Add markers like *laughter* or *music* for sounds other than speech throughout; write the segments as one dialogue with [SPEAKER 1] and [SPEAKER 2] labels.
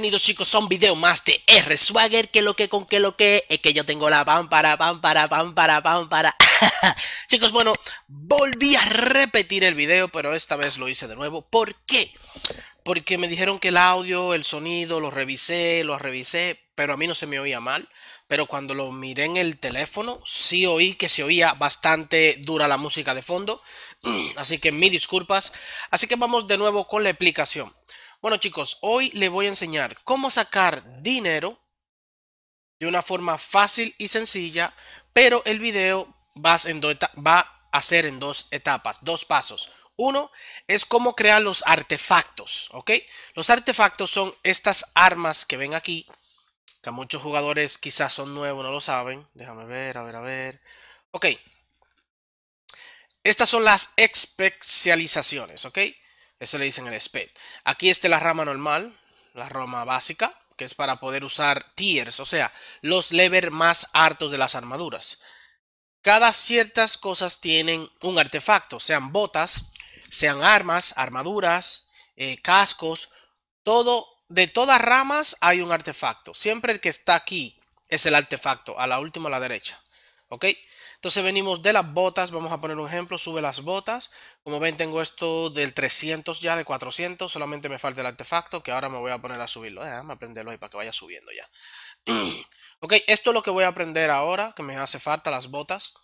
[SPEAKER 1] bienvenidos chicos a un video más de R Swagger que lo que con que lo que es que yo tengo la pam para pam para pam para pam para *laughs* chicos bueno volví a repetir el video pero esta vez lo hice de nuevo ¿por qué? porque me dijeron que el audio el sonido lo revisé lo revisé pero a mí no se me oía mal pero cuando lo miré en el teléfono sí oí que se oía bastante dura la música de fondo *clears throat* así que mis disculpas así que vamos de nuevo con la explicación bueno chicos, hoy les voy a enseñar cómo sacar dinero de una forma fácil y sencilla, pero el video va, a ser en dos etapas, dos pasos. Uno es cómo crear los artefactos, ¿ok? Los artefactos son estas armas que ven aquí, que muchos jugadores quizás son nuevos, no lo saben. Déjame ver, a ver, a ver. Ok. Estas son las especializaciones, ¿ok? Eso le dicen el SPED. Aquí está la rama normal, la rama básica, que es para poder usar tiers, o sea, los lever más hartos de las armaduras. Cada ciertas cosas tienen un artefacto, sean botas, sean armas, armaduras, eh, cascos, todo, de todas ramas hay un artefacto. Siempre el que está aquí es el artefacto, a la última a la derecha. ¿Ok? Entonces venimos de las botas, vamos a poner un ejemplo, sube las botas. Como ven tengo esto del 300 ya, de 400, solamente me falta el artefacto que ahora me voy a poner a subirlo. Eh, a prenderlo ahí para que vaya subiendo ya. *clears throat* ok, esto es lo que voy a aprender ahora, que me hace falta las botas.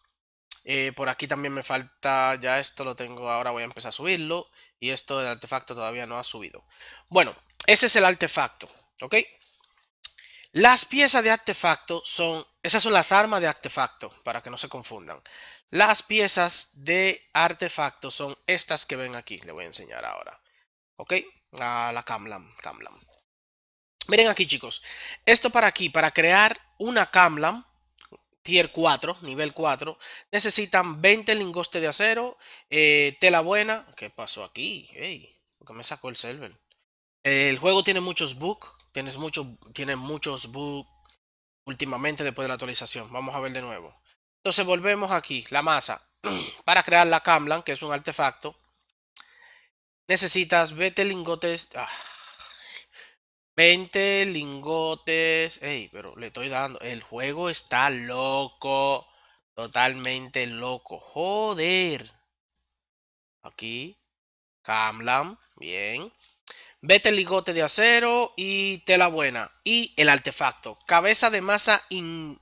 [SPEAKER 1] Eh, por aquí también me falta, ya esto lo tengo ahora, voy a empezar a subirlo. Y esto del artefacto todavía no ha subido. Bueno, ese es el artefacto, ¿ok? Las piezas de artefacto son, esas son las armas de artefacto, para que no se confundan. Las piezas de artefacto son estas que ven aquí, le voy a enseñar ahora. ¿Ok? A la Kamlam, Kamlam. Miren aquí chicos, esto para aquí, para crear una Kamlam, tier 4, nivel 4, necesitan 20 lingotes de acero, eh, tela buena. ¿Qué pasó aquí? Hey, ¿Por qué me sacó el server? El juego tiene muchos bugs, Tienes mucho, tiene muchos bugs últimamente después de la actualización. Vamos a ver de nuevo. Entonces volvemos aquí, la masa. *clears throat* Para crear la Camlan, que es un artefacto, necesitas 20 lingotes. 20 ah, lingotes. Ey, pero le estoy dando. El juego está loco. Totalmente loco. Joder. Aquí. Camlan. Bien. Vete el ligote de acero y tela buena. Y el artefacto. Cabeza de masa in,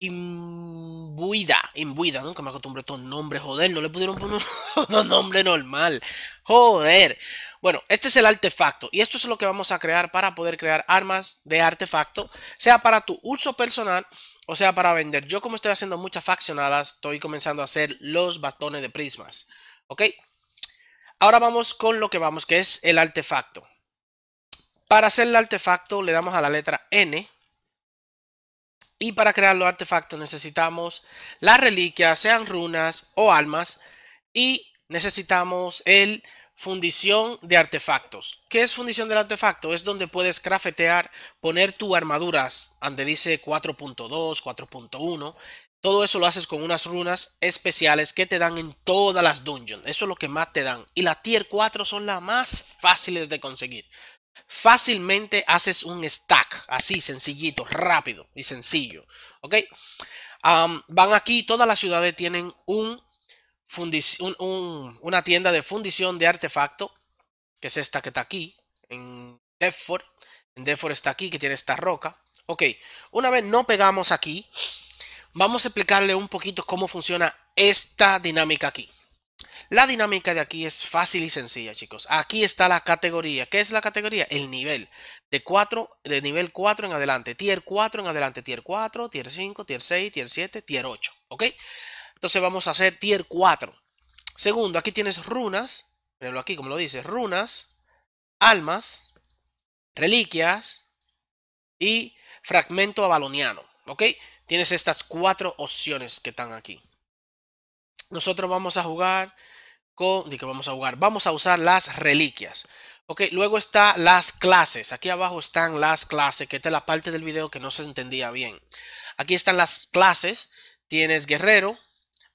[SPEAKER 1] imbuida. Imbuida, nunca me acostumbro a estos nombres, joder. No le pudieron poner *laughs* un nombre normal. Joder. Bueno, este es el artefacto y esto es lo que vamos a crear para poder crear armas de artefacto, sea para tu uso personal o sea para vender. Yo como estoy haciendo muchas faccionadas, estoy comenzando a hacer los bastones de prismas, ¿ok? Ahora vamos con lo que vamos, que es el artefacto. Para hacer el artefacto le damos a la letra N. Y para crear los artefactos necesitamos las reliquias, sean runas o almas. Y necesitamos el fundición de artefactos. ¿Qué es fundición del artefacto? Es donde puedes crafetear, poner tu armaduras, donde dice 4.2, 4.1. Todo eso lo haces con unas runas especiales que te dan en todas las dungeons. Eso es lo que más te dan. Y la tier 4 son las más fáciles de conseguir. Fácilmente haces un stack, así, sencillito, rápido y sencillo. ¿Ok? van aquí, todas las ciudades tienen una tienda de fundición de artefacto, que es esta que está aquí, en Deptford. En está aquí, que tiene esta roca. Ok, una vez no pegamos aquí, Vamos a explicarle un poquito cómo funciona esta dinámica aquí. La dinámica de aquí es fácil y sencilla, chicos. Aquí está la categoría. ¿Qué es la categoría? El nivel. De 4, de nivel 4 en adelante. Tier 4 en adelante. Tier 4, tier 5, tier 6, tier 7, tier 8. ¿Ok? Entonces vamos a hacer tier 4. Segundo, aquí tienes runas. Mirenlo aquí, como lo dice. Runas, almas, reliquias y fragmento abaloniano. ¿Ok? Tienes estas cuatro opciones que están aquí. Nosotros vamos a jugar con... ¿De qué vamos a jugar? Vamos a usar las reliquias. Ok, luego está las clases. Aquí abajo están las clases, que esta es la parte del video que no se entendía bien. Aquí están las clases. Tienes guerrero,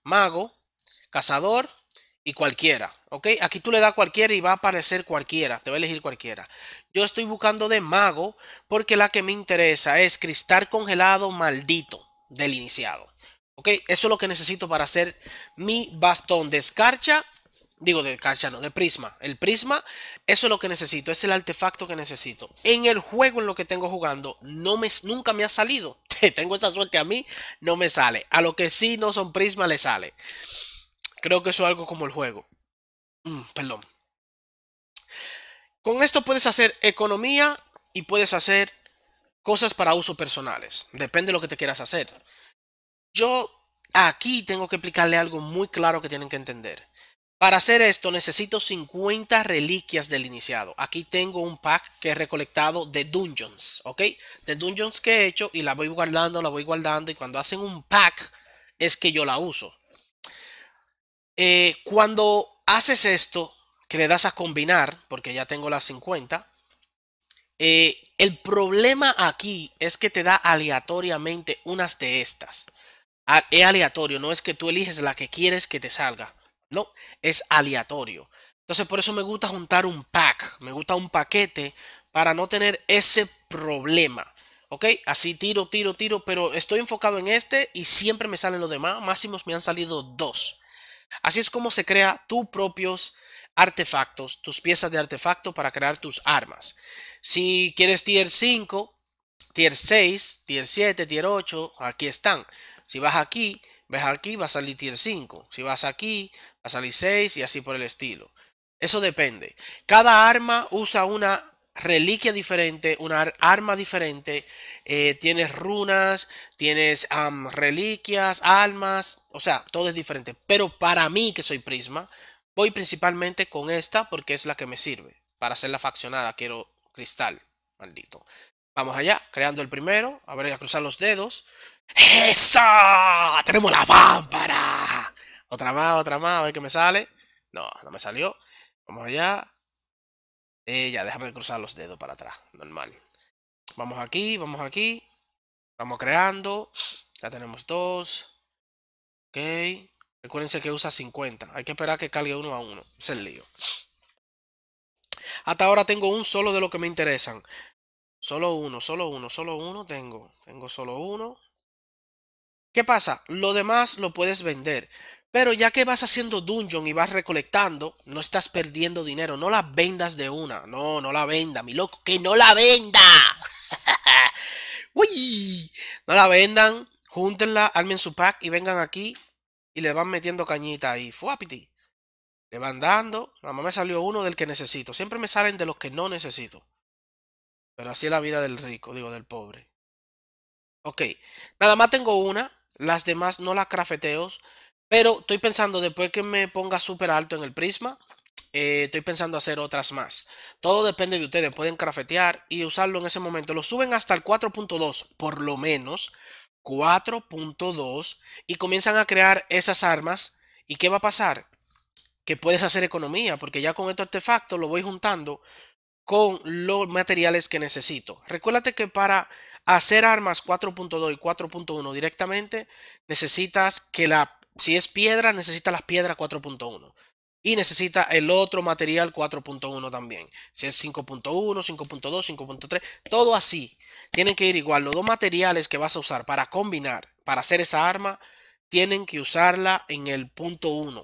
[SPEAKER 1] mago, cazador, y cualquiera. ¿Ok? Aquí tú le das cualquiera y va a aparecer cualquiera. Te va a elegir cualquiera. Yo estoy buscando de mago porque la que me interesa es cristal congelado maldito del iniciado. ¿Ok? Eso es lo que necesito para hacer mi bastón de escarcha. Digo, de escarcha no, de prisma. El prisma, eso es lo que necesito. Es el artefacto que necesito. En el juego en lo que tengo jugando, no me, nunca me ha salido. *laughs* tengo esa suerte a mí, no me sale. A lo que sí no son prisma, le sale. Creo que eso es algo como el juego. Mm, perdón. Con esto puedes hacer economía y puedes hacer cosas para uso personales. Depende de lo que te quieras hacer. Yo aquí tengo que explicarle algo muy claro que tienen que entender. Para hacer esto necesito 50 reliquias del iniciado. Aquí tengo un pack que he recolectado de dungeons, ¿ok? De dungeons que he hecho y la voy guardando, la voy guardando y cuando hacen un pack es que yo la uso. Eh, cuando haces esto, que le das a combinar, porque ya tengo las 50, eh, el problema aquí es que te da aleatoriamente unas de estas. es aleatorio, no es que tú eliges la que quieres que te salga. No, es aleatorio. Entonces por eso me gusta juntar un pack, me gusta un paquete para no tener ese problema. ¿Ok? Así tiro, tiro, tiro, pero estoy enfocado en este y siempre me salen los demás. Máximos me han salido dos. Así es como se crea tus propios artefactos, tus piezas de artefacto para crear tus armas. Si quieres tier 5, tier 6, tier 7, tier 8, aquí están. Si vas aquí, vas aquí, va a salir tier 5. Si vas aquí, va a salir 6 y así por el estilo. Eso depende. Cada arma usa una reliquia diferente, una arma diferente. Eh, tienes runas, tienes reliquias, almas, o sea, todo es diferente. Pero para mí, que soy Prisma, voy principalmente con esta porque es la que me sirve. Para hacer la faccionada, quiero cristal, maldito. Vamos allá, creando el primero. A ver, a cruzar los dedos. ¡Esa! ¡Tenemos la vámpara! Otra más, otra más, a ver qué me sale. No, no me salió. Vamos allá. Eh, ya, déjame cruzar los dedos para atrás, normal. Vamos aquí, vamos aquí. Vamos creando. Ya tenemos dos. Ok. Recuérdense que usa 50. Hay que esperar que cargue uno a uno. Es el lío. Hasta ahora tengo un solo de lo que me interesan. Solo uno, solo uno, solo uno tengo. Tengo solo uno. ¿Qué pasa? Lo demás lo puedes vender. Pero ya que vas haciendo dungeon y vas recolectando, no estás perdiendo dinero. No las vendas de una. No, no la venda, mi loco. Que no la venda. *laughs* Uy. No la vendan. Júntenla, armen su pack y vengan aquí. Y le van metiendo cañita ahí. Fuapiti. Le van dando. Nada más me salió uno del que necesito. Siempre me salen de los que no necesito. Pero así es la vida del rico, digo, del pobre. Ok. Nada más tengo una. Las demás no las crafeteos. Pero estoy pensando, después que me ponga súper alto en el prisma, eh, estoy pensando hacer otras más. Todo depende de ustedes. Pueden crafetear y usarlo en ese momento. Lo suben hasta el 4.2, por lo menos 4.2, y comienzan a crear esas armas. ¿Y qué va a pasar? Que puedes hacer economía, porque ya con este artefacto lo voy juntando con los materiales que necesito. Recuérdate que para hacer armas 4.2 y 4.1 directamente necesitas que la si es piedra, necesita las piedras 4.1. Y necesita el otro material 4.1 también. Si es 5.1, 5.2, 5.3, todo así. Tienen que ir igual. Los dos materiales que vas a usar para combinar, para hacer esa arma, tienen que usarla en el punto 1.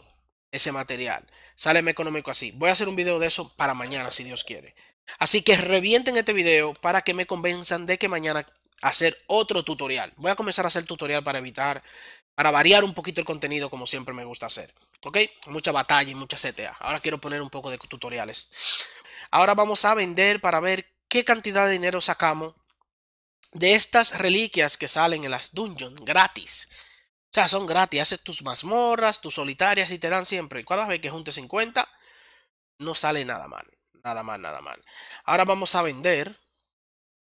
[SPEAKER 1] Ese material. Sale económico así. Voy a hacer un video de eso para mañana, si Dios quiere. Así que revienten este video para que me convenzan de que mañana hacer otro tutorial. Voy a comenzar a hacer tutorial para evitar para variar un poquito el contenido como siempre me gusta hacer. ¿Ok? Mucha batalla y mucha CTA. Ahora quiero poner un poco de tutoriales. Ahora vamos a vender para ver qué cantidad de dinero sacamos de estas reliquias que salen en las dungeons gratis. O sea, son gratis. Haces tus mazmorras, tus solitarias y te dan siempre. Cada vez que juntes 50, no sale nada mal. Nada mal, nada mal. Ahora vamos a vender.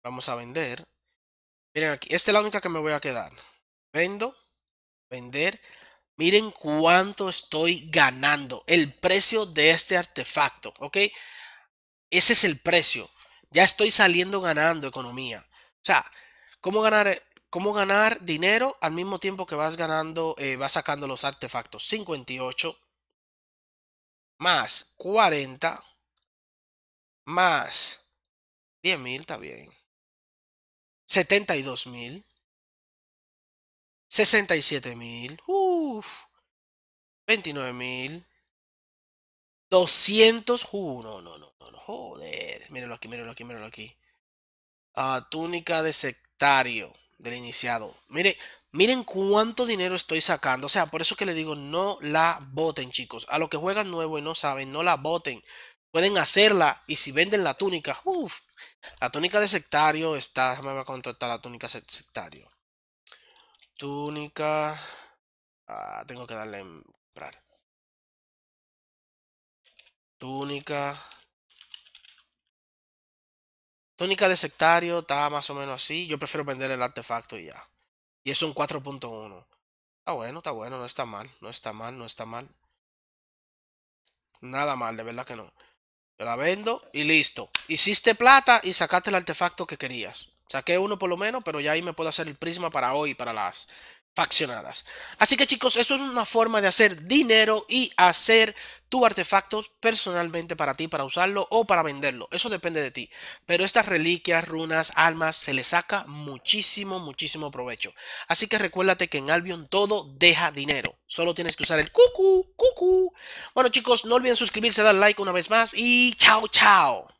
[SPEAKER 1] Vamos a vender. Miren aquí. Esta es la única que me voy a quedar. Vendo vender. Miren cuánto estoy ganando. El precio de este artefacto, ¿ok? Ese es el precio. Ya estoy saliendo ganando economía. O sea, ¿cómo ganar, cómo ganar dinero al mismo tiempo que vas ganando, eh, vas sacando los artefactos? 58 más 40 más 10.000, está bien. 72.000 67.000. Uff. 29.000. 200. Uh, no, no, no, no, Joder. Mírenlo aquí, mírenlo aquí, mírenlo aquí. a ah, túnica de sectario del iniciado. Miren, miren cuánto dinero estoy sacando. O sea, por eso que le digo, no la voten, chicos. A los que juegan nuevo y no saben, no la voten. Pueden hacerla y si venden la túnica, uff. La túnica de sectario está, Me va a contratar la túnica de sectario túnica. Ah, tengo que darle en comprar. Túnica. Túnica de sectario está más o menos así. Yo prefiero vender el artefacto y ya. Y es un 4.1. Está bueno, está bueno, no está mal. No está mal, no está mal. Nada mal, de verdad que no. la vendo y listo. Hiciste plata y sacaste el artefacto que querías. Saqué uno por lo menos, pero ya ahí me puedo hacer el prisma para hoy, para las faccionadas. Así que chicos, eso es una forma de hacer dinero y hacer tu artefactos personalmente para ti, para usarlo o para venderlo. Eso depende de ti. Pero estas reliquias, runas, almas, se le saca muchísimo, muchísimo provecho. Así que recuérdate que en Albion todo deja dinero. Solo tienes que usar el cucu, cucu. Bueno chicos, no olviden suscribirse, dar like una vez más y chao, chao.